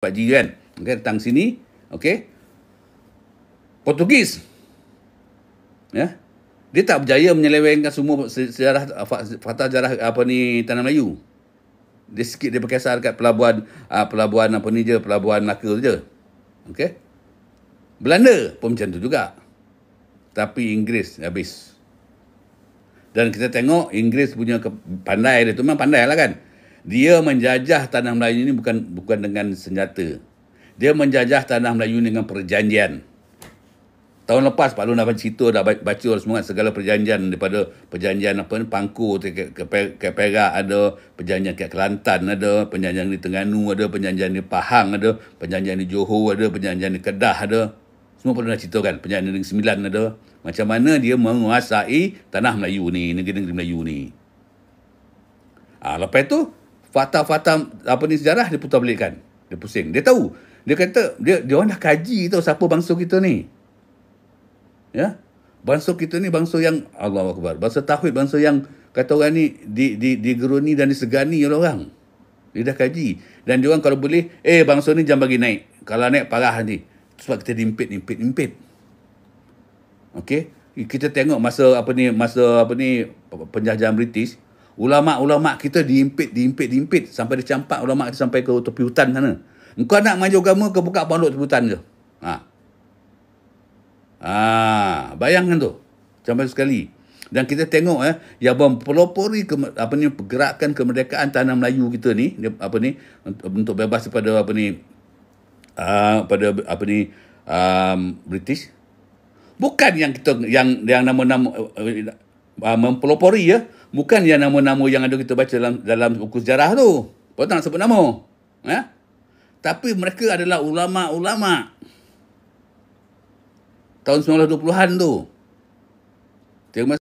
Pak Jiran. Okey, kan, datang sini. Okey. Portugis. Ya. Yeah. Dia tak berjaya menyelewengkan semua sejarah ah, fakta sejarah apa ni tanah Melayu. Dia sikit dia berkisar dekat pelabuhan uh, pelabuhan apa ni je, pelabuhan Melaka je. Okey. Belanda pun macam tu juga. Tapi Inggeris habis. Dan kita tengok Inggeris punya pandai dia tu memang pandai lah kan dia menjajah tanah Melayu ini bukan bukan dengan senjata. Dia menjajah tanah Melayu dengan perjanjian. Tahun lepas Pak Lu dah baca cerita, dah baca orang semua segala perjanjian daripada perjanjian apa ni, Pangku, ke, Perak ada, perjanjian ke Kelantan ada, perjanjian di Tengganu ada, perjanjian di Pahang ada, perjanjian di Johor ada, perjanjian di Kedah ada. Semua Pak Lu dah cerita kan, perjanjian di Sembilan ada. Macam mana dia menguasai tanah Melayu ni, negeri-negeri Melayu ni. Ah, ha, lepas tu, fakta-fakta apa ni sejarah dia putar balikkan. Dia pusing. Dia tahu. Dia kata dia dia orang dah kaji tahu siapa bangsa kita ni. Ya. Bangsa kita ni bangsa yang Allah Akbar. Bangsa tauhid bangsa yang kata orang ni di di digeruni dan disegani oleh orang. Dia dah kaji. Dan dia orang kalau boleh, eh bangsa ni jangan bagi naik. Kalau naik parah ni. Sebab kita diimpit, impit, impit. Okey? Kita tengok masa apa ni, masa apa ni penjajahan British, ulama-ulama kita diimpit, diimpit, diimpit sampai dicampak ulama kita sampai ke tepi hutan sana. Engkau nak maju agama ke buka pondok tepi hutan je? Ha. Ha, bayangkan tu. Sampai sekali. Dan kita tengok eh yang mempelopori ke, apa ni pergerakan kemerdekaan tanah Melayu kita ni apa ni untuk bebas daripada apa ni uh, pada apa ni um, British bukan yang kita yang yang nama-nama eh, eh, uh, mempelopori ya bukan yang nama-nama yang ada kita baca dalam dalam buku sejarah tu kau tak nak sebut nama ya tapi mereka adalah ulama-ulama tahun 1920-an tu Terima